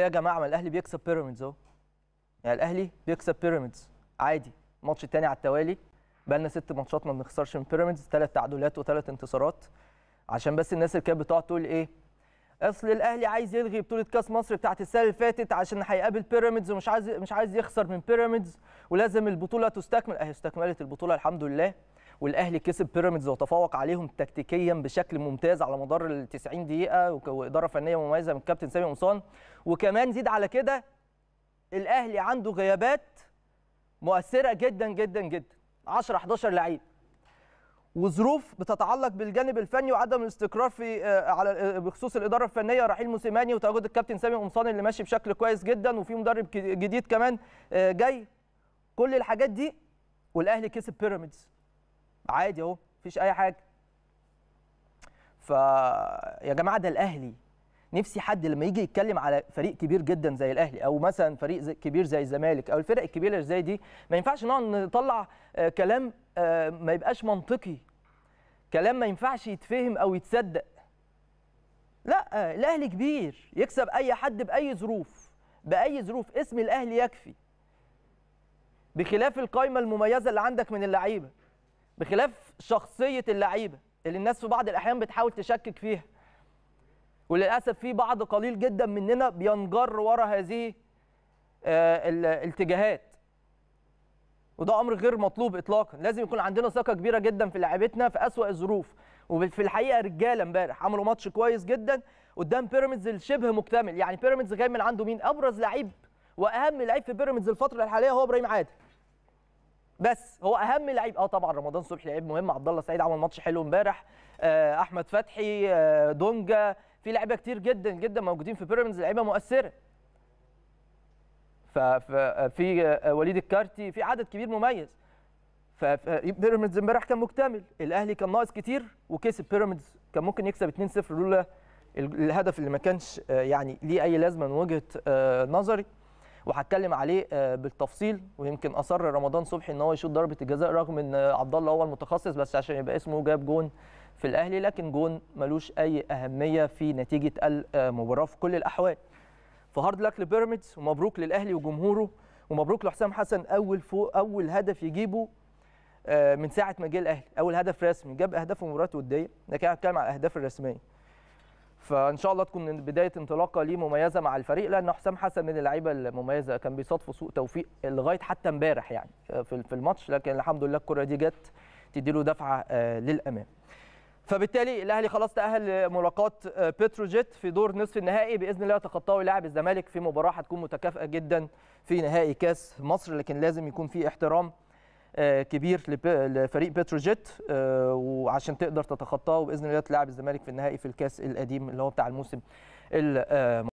ايه يا جماعه ما الاهلي بيكسب بيراميدز اهو يعني الاهلي بيكسب بيراميدز عادي الماتش الثاني على التوالي بقى لنا ست ماتشات ما بنخسرش من بيراميدز ثلاث تعادلات وثلاث انتصارات عشان بس الناس اللي كانت بتقعد تقول ايه اصل الاهلي عايز يلغي بطوله كاس مصر بتاعه السنه اللي فاتت عشان هيقابل بيراميدز ومش عايز مش عايز يخسر من بيراميدز ولازم البطوله تستكمل اهي استكملت البطوله الحمد لله والاهلي كسب بيراميدز وتفوق عليهم تكتيكيا بشكل ممتاز على مدار ال 90 دقيقه واداره فنيه مميزه من الكابتن سامي قمصان وكمان زيد على كده الاهلي عنده غيابات مؤثره جدا جدا جدا 10 11 لعيب وظروف بتتعلق بالجانب الفني وعدم الاستقرار في آه، على آه، بخصوص الاداره الفنيه رحيل موسيماني وتواجد الكابتن سامي قمصان اللي ماشي بشكل كويس جدا وفي مدرب جديد كمان آه، جاي كل الحاجات دي والاهلي كسب بيراميدز عادي اهو مفيش اي حاجه يا جماعه ده الاهلي نفسي حد لما يجي يتكلم على فريق كبير جدا زي الاهلي او مثلا فريق زي كبير زي الزمالك او الفرق الكبيره زي دي ما ينفعش نقعد نطلع آه، كلام آه، ما يبقاش منطقي كلام ما ينفعش يتفهم او يتصدق لا آه، الاهلي كبير يكسب اي حد باي ظروف باي ظروف اسم الاهلي يكفي بخلاف القايمه المميزه اللي عندك من اللعيبه بخلاف شخصيه اللعيبه اللي الناس في بعض الاحيان بتحاول تشكك فيها وللاسف في بعض قليل جدا مننا بينجر ورا هذه آه، الاتجاهات وده امر غير مطلوب اطلاقا لازم يكون عندنا ثقه كبيره جدا في لعيبتنا في اسوا الظروف وفي الحقيقه رجاله امبارح عملوا ماتش كويس جدا قدام بيراميدز الشبه مكتمل يعني بيراميدز جاي من عنده مين ابرز لعيب واهم لعيب في بيراميدز الفتره الحاليه هو ابراهيم عادل بس هو اهم لعيب اه طبعا رمضان صبحي لعيب مهم عبد الله سعيد عمل ماتش حلو امبارح آه احمد فتحي آه دونجا في لعيبه كتير جدا جدا موجودين في بيراميدز لعيبه مؤثره ففي آه آه وليد الكارتي في عدد كبير مميز فبيراميدز امبارح كان مكتمل الاهلي كان ناقص كتير وكسب بيراميدز كان ممكن يكسب 2-0 لولا الهدف اللي ما كانش آه يعني ليه اي لازمه من وجهه نظري وهتكلم عليه آه، بالتفصيل ويمكن اصر رمضان صبحي ان هو يشوط ضربه الجزاء رغم ان عبد الله هو المتخصص بس عشان يبقى اسمه جاب جون في الاهلي لكن جون ملوش اي اهميه في نتيجه المباراه في كل الاحوال فهارد لك لبيراميدز ومبروك للاهلي وجمهوره ومبروك لحسام حسن اول فوق اول هدف يجيبه آه، من ساعه ما جه الاهلي اول هدف رسمي جاب اهداف في مباريات وديه لكن انا هتكلم على الاهداف الرسميه فان شاء الله تكون بدايه انطلاقه ليه مميزه مع الفريق لان حسام حسن من اللعيبه المميزه كان بيصادفوا سوء توفيق لغايه حتى امبارح يعني في الماتش لكن الحمد لله الكره دي جت تديله دفعه آه، للامام فبالتالي الاهلي خلاص تاهل لملاقات آه، بتروجيت في دور نصف النهائي باذن الله يتخطاه لاعب الزمالك في مباراه هتكون متكافئه جدا في نهائي كاس مصر لكن لازم يكون في احترام آه، كبير لفريق بتروجيت آه، وعشان تقدر تتخطاه وباذن الله تلاعب الزمالك في النهائي في الكاس القديم اللي هو بتاع الموسم الماضي آه،